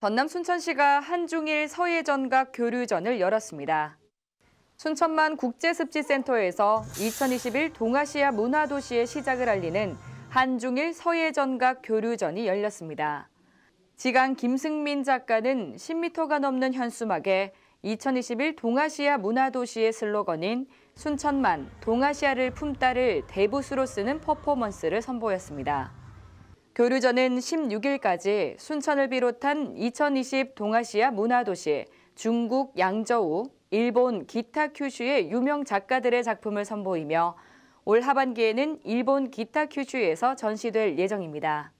전남 순천시가 한중일 서예전각 교류전을 열었습니다. 순천만 국제습지센터에서 2021 동아시아 문화도시의 시작을 알리는 한중일 서예전각 교류전이 열렸습니다. 지강 김승민 작가는 10m가 넘는 현수막에 2021 동아시아 문화도시의 슬로건인 순천만 동아시아를 품다를 대부수로 쓰는 퍼포먼스를 선보였습니다. 교류전은 16일까지 순천을 비롯한 2020 동아시아 문화도시, 중국 양저우, 일본 기타 큐슈의 유명 작가들의 작품을 선보이며 올 하반기에는 일본 기타 큐슈에서 전시될 예정입니다.